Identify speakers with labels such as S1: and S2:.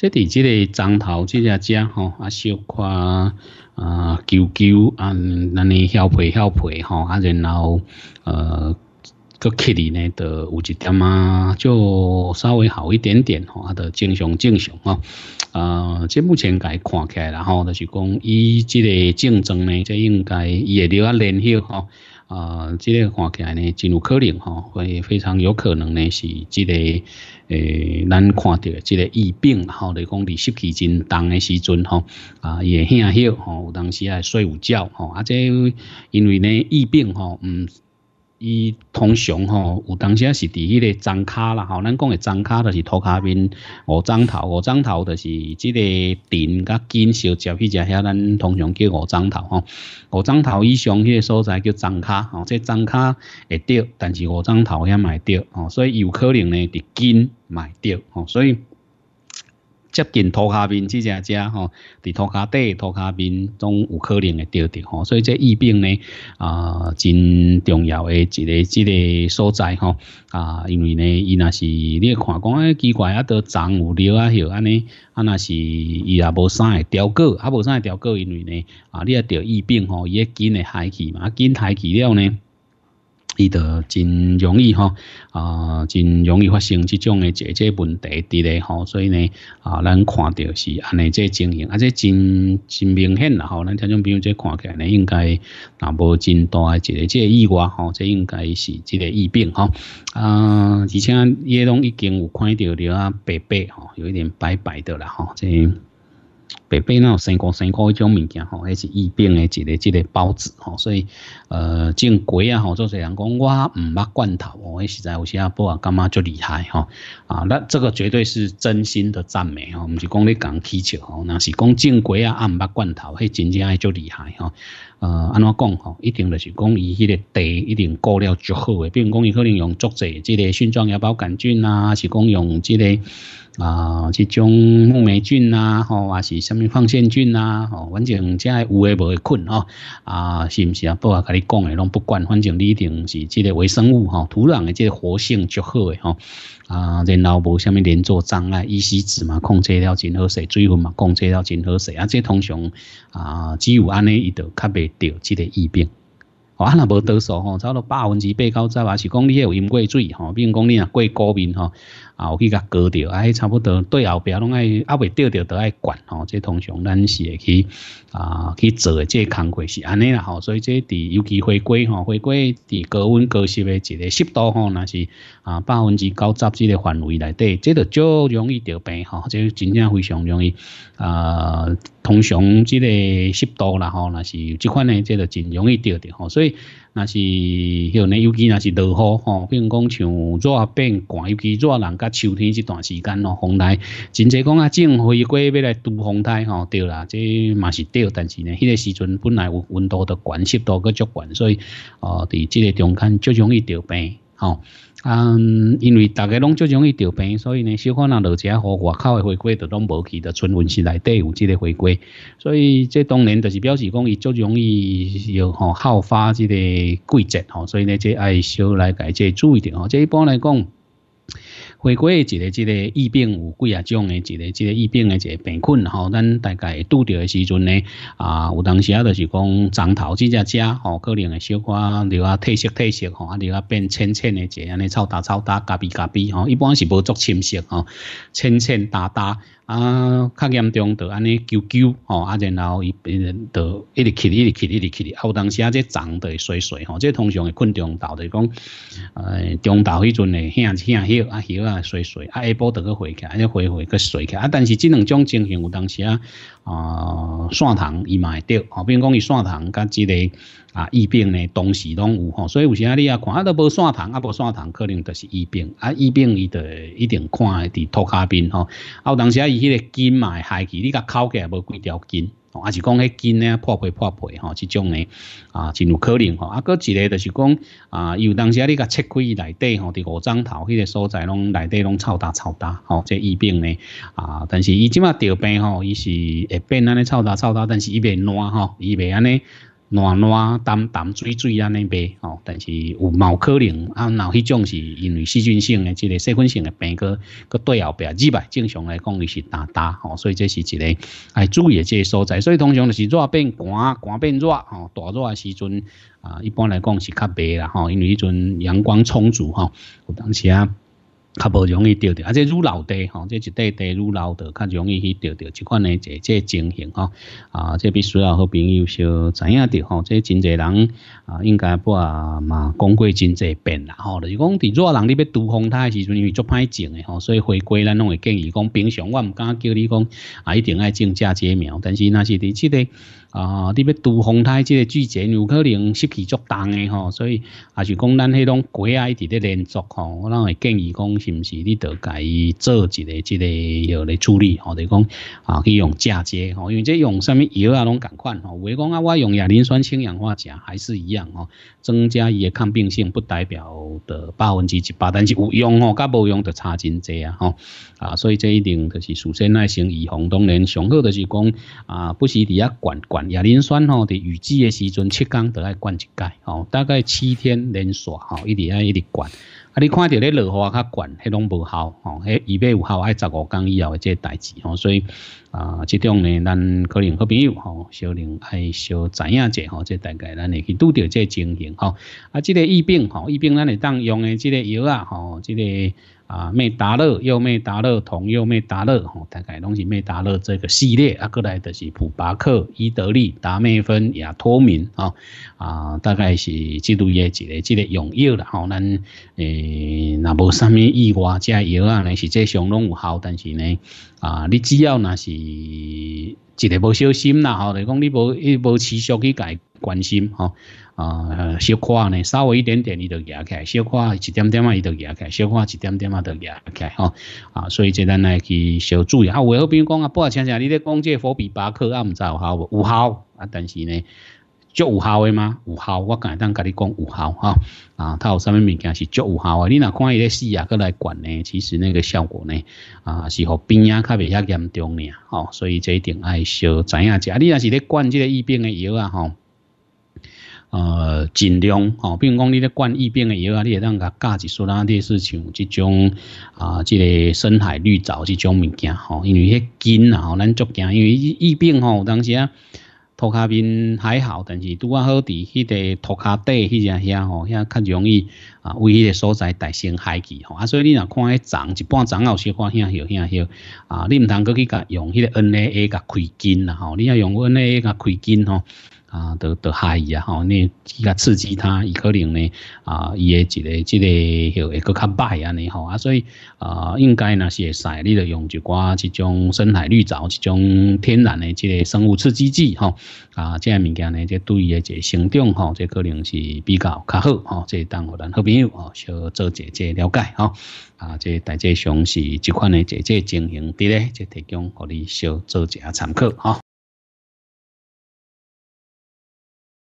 S1: 即伫即个张头即只只吼，啊小夸啊，舅舅啊，安尼调配调配吼，啊然后呃，个 K 里呢，都有一点啊，就稍微好一点点吼，他的精神精神啊，啊，这目前改看起来吼，就是讲伊即个竞争呢，即应该会留啊连系吼。啊，这个看起来呢，真有可能哈，会非常有可能呢是这个诶，咱看到这个疫病吼，来讲你湿气真重的时阵哈，啊也很休哈，有当时还睡午觉哈，啊，这因为呢疫病哈，嗯。伊通常吼，有当时是伫迄个掌卡啦吼，咱讲诶掌卡就是涂卡面五张头，五张头就是即个顶甲筋小接起只遐，咱通常叫五张头吼。五张头以上迄个所在叫掌卡吼，即掌卡会掉，但是五张头嘛会掉吼，所以有可能呢伫嘛会掉吼，所以。接近涂下面即只只吼，伫涂下底、涂下面总有可能会钓着吼。所以这疫病呢，啊，真重要诶，一个一个所在吼。啊，因为呢，伊那是你看，讲诶奇怪啊，都长有料啊，许安尼，啊那是伊也无啥会调过，啊无啥会钓过，因为呢，啊，你啊着疫病吼，伊个筋会害去嘛，啊，紧害去了呢。记得真容易吼啊，真容易发生这种的解决问题的嘞吼，所以呢，啊，咱看到是安尼在经营，而且真真明显啦吼，咱听众朋友在看起来呢，应该那无真大一个这意外哈，这应该是一个疫病吼啊，而且叶拢已经有看到了啊，白白吼，有一点白白的了哈，这。白白那种生菇、生菇那种物件吼，迄是疫病的一个、一个包子吼，所以呃，正规啊吼，做侪人讲我唔捌罐头哦，实在有些不啊，干嘛就厉害吼啊？那这个绝对是真心的赞美吼，唔是讲你讲乞球吼，那是讲正规啊，阿唔捌罐头，迄真正就厉害吼。呃，安怎讲吼？一定就是讲伊迄个地一定过了足好诶，比如讲伊可能用作侪即个菌状芽包杆菌啊，是讲用之个啊，这种木霉菌啊，吼还是什。放线菌呐，吼，反正即有诶无诶菌，吼，啊，是毋是啊？不啊，甲你讲诶，拢不管，反正你一定是即个微生物，吼，土壤诶，即个活性足好诶，吼，啊，然后无虾米连坐障碍、依稀子嘛，控制了真好势，水分嘛，控制了真好势啊，即个常啊，只有安尼伊道，较未着即个疫病，哦、啊，那无得数吼，差不多百分之八九，十啊，是讲你有饮过水，吼，比如讲你啊过过敏，吼。啊，我去甲割掉，啊，差不多对后边拢爱，啊，未掉掉都爱管吼，这通常咱是会去啊去做这工课是安尼啦吼，所以这伫尤其回归吼，回归伫高温高湿的一个湿度吼，那是啊百分之九十这个范围内底，这就较容易得病吼，这真正非常容易啊，通常这个湿度啦吼，那是这款呢，这就真容易着着哦，所以。那是，吼，呢，尤其那是落雨吼，比如讲像热变寒，尤其热人甲秋天这段时间咯，风台，真济讲啊，种回归要来都风台吼，对啦，这嘛是着，但是呢，迄个时阵本来温温度着悬，湿度阁足悬，所以哦，伫这个中间足容易得病。吼嗯因为大家拢就容易着病所以呢小可若落一下雨外口的回锅都拢无去着春运是内底有即个回锅所以这当然着是表示讲伊就容易有吼好发即个季节吼所以呢这爱小来改这注意着哦这一般来讲回归一个一个疫病有几啊种的，一个一个疫病的个病菌吼，咱大概拄着的时阵呢，啊，有当时啊就是讲长头即只只吼，可能会小可，留啊褪色褪色吼，啊留啊变浅浅的这安尼臭哒臭哒，咖比咖比吼，一般是无做深色吼，浅浅哒哒。啊，较严重就安尼揪揪，吼啊，然后伊变人就一直起，一直起，一直起，啊，有当时啊，这长会衰衰，吼，这通常会困中昼，就是讲，呃，中昼迄阵的，遐、歇啊遐、啊衰衰，啊，下晡得去回去，啊，要回回去洗起，啊，但是这两种情形有当时啊，啊，腺糖伊嘛会着，吼，比如讲伊腺糖甲之类，啊，疫病呢，同时拢有，吼，所以有时啊，你啊，看啊都无腺糖，啊无腺糖，可能就是疫病，啊，疫病伊得一定看的伫涂骹边，吼，啊，有当时啊，伊。迄个筋嘛，害去你甲敲起来无几条筋，还是讲迄筋呢破皮破皮吼，即种呢啊，真有可能吼。啊，搁一个就是讲啊，有当时啊，你甲切开内底吼，伫五脏头迄个所在拢内底拢臭大臭大吼，这疫病呢啊，但是伊即马着病吼，伊是会变安尼臭大臭大，但是伊袂烂吼，伊袂安尼。暖暖淡淡水水安尼卖吼，但是有毛可能啊，那迄种是因为细菌性的、即个细菌性的病个，个对后壁入来，正常来讲伊是大大吼，所以这是一个爱注意的即个所在。所以通常就是热变寒，寒变热吼，大热诶时阵啊，一般来讲是较白啦吼，因为迄阵阳光充足吼，有当时啊。较无容易钓钓，啊，即愈老地吼，这一块地愈老地较容易去钓钓。即款诶，即即情形吼，啊，即必须要好朋友小知影着吼。即真侪人啊，应该不啊嘛，讲过真侪遍啦吼。就是讲，伫热人你要拄风台时阵，因为足歹种诶吼，所以回归咱拢会建议讲，平常我毋敢叫你讲啊，一定爱种嫁接苗。但是若是伫即个啊，你要独风台即个季节，有可能湿气足重的吼，所以啊，是讲咱迄种果一直咧连续吼，我拢会建议讲。是不是？你得改伊做一个、这个、药个来处理，或者讲啊，去用嫁接吼，因为这用什么药啊？拢共款吼。唯讲啊，我用亚磷酸氢氧化钾还是一样哦，增加伊的抗病性，不代表的百分之一百，但是有用哦，甲无用的差真济啊！吼啊，所以这一定就是首先耐心预防。当然，上好就是讲啊，不是底下灌灌亚磷酸哦，伫雨季的时阵，七天得爱灌一盖哦，大概七天连刷哦，一直爱一直灌。啊！你看到咧落雨啊，较悬，迄拢无效吼，迄二百有效，爱十五天以后即个代志吼，所以啊，这种呢，咱可能好朋友吼，小林爱小知影者吼，这大概咱会去拄到这情形吼，啊，这个疫病吼，疫病咱会当用的这个药啊吼，这个。啊，美达乐又美达乐，同又美达乐，吼，大概拢是美达乐这个系列啊，过来的是普巴克、伊德利、达美芬也脱敏啊啊，大概是几多页几个，几个用药啦，吼，咱诶，那无啥物意外，这药啊，是即上拢有效，但是呢，啊，你只要那是一个无小心啦，吼，来讲你无一无持续去改。关心哈啊，小夸呢，稍微一点点你就起开，小夸一点点嘛你就起开，小夸一点点嘛就起开哈啊，所以这咱来去小注意啊，有何别人讲啊，不啊先生，你咧讲这佛比巴克啊唔有效无有效啊，但是呢，足有效诶嘛，有效我敢才当甲咧讲有效哈啊，它有啥物物件是足有效诶，你若看伊咧试啊，搁来管呢，其实那个效果呢啊，是互边啊较袂遐严重呢，吼，所以这一定爱小知影者，你若是咧灌这个疫病的药啊，吼。呃，尽量吼，比如讲你咧灌疫病诶药啊，你也当佮加一撮啦，滴是像即种啊，即个深海绿藻即种物件吼，因为迄菌啊吼，咱足惊，因为疫疫病吼，当时啊，涂骹边还好，但是拄啊好伫迄个涂骹底迄只遐吼，遐较容易啊，为迄个所在，大生害气吼，啊，所以你若看迄丛一半丛也有少看遐许遐许啊，你唔通过去甲用迄个 NAA 甲开菌啦吼，你要用 NAA 甲开菌吼。啊，都都害伊啊吼，你伊个刺激它，伊可能呢啊，伊诶一个即个迄会比较歹安尼吼啊，所以啊，应该若是使你着用一寡即种深海绿藻，即种天然的即个生物刺激剂吼啊，即个物件呢，这对伊一个生长吼，这可能是比较较好吼，这当互咱好朋友吼，小做者即了解吼啊，这大致上是即款的即即情形，伫咧，即提供互你小做一下参考吼。